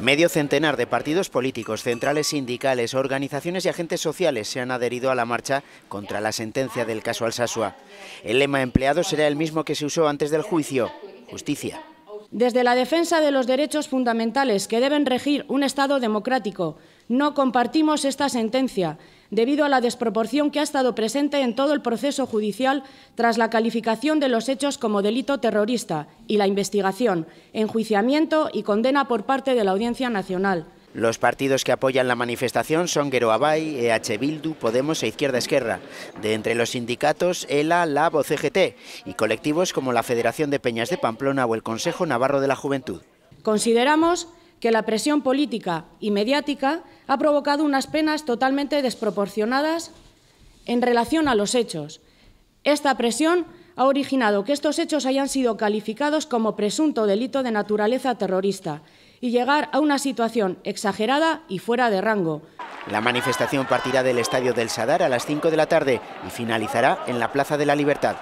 Medio centenar de partidos políticos, centrales sindicales, organizaciones y agentes sociales se han adherido a la marcha contra la sentencia del caso Alsasua. El lema empleado será el mismo que se usó antes del juicio, justicia desde la defensa de los derechos fundamentales que deben regir un Estado democrático, no compartimos esta sentencia debido a la desproporción que ha estado presente en todo el proceso judicial tras la calificación de los hechos como delito terrorista y la investigación, enjuiciamiento y condena por parte de la Audiencia Nacional. Los partidos que apoyan la manifestación son Geroabay, EH Bildu, Podemos e Izquierda Esquerra. De entre los sindicatos, ELA, LAB o CGT y colectivos como la Federación de Peñas de Pamplona o el Consejo Navarro de la Juventud. Consideramos que la presión política y mediática ha provocado unas penas totalmente desproporcionadas en relación a los hechos. Esta presión ha originado que estos hechos hayan sido calificados como presunto delito de naturaleza terrorista y llegar a una situación exagerada y fuera de rango. La manifestación partirá del Estadio del Sadar a las 5 de la tarde y finalizará en la Plaza de la Libertad.